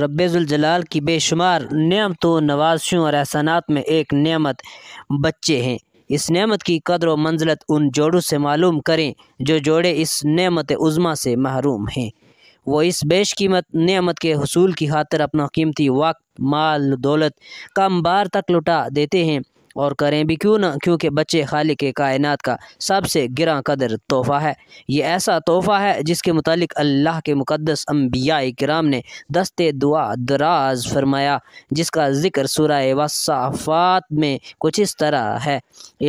रबाल की बेशुमार नियमतों नवाजियों और एहसानात में एक नियमत बच्चे हैं इस नमत की कदर व मंजलत उन जोड़ों से मालूम करें जो जोड़े इस नमत उज़मा से महरूम हैं वो इस बेशकीमत नमत के हसूल की खातर अपना कीमती वक्त माल दौलत कम बार तक लुटा देते हैं और करें भी क्यों ना क्योंकि बच्चे खालिक कायनात का सबसे गिरा कदर तोहफ़ा है ये ऐसा तोहफ़ा है जिसके मुतालिक अल्लाह के मुकदस अम्बिया कराम ने दस्ते दुआ दराज फरमाया जिसका ज़िक्र सुरह वसाफ़ात में कुछ इस तरह है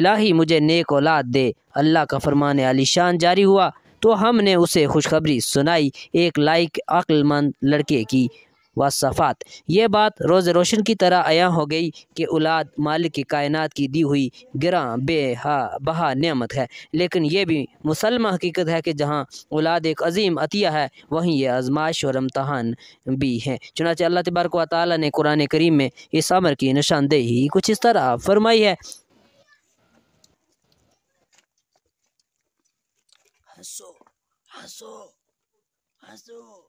इलाही मुझे नेक औलाद दे अल्लाह का फरमान आलिशान जारी हुआ तो हमने उसे खुशखबरी सुनाई एक लाइक अक्लमंद लड़के की व सफ़ात ये बात रोज़ रोशन की तरह आया हो गई कि औलाद मालिक की कायनात की दी हुई गिरा बेहा बहा नमत है लेकिन यह भी मुसलम हकीकत है कि जहाँ औलाद एक अजीम अतिया है वहीं यह आजमाइश और अम्तहान भी है चुनाच अल्लाह तबारक वाली ने कुरान करीम में इस अमर की निशानदेही कुछ इस तरह फरमाई है हसो, हसो, हसो।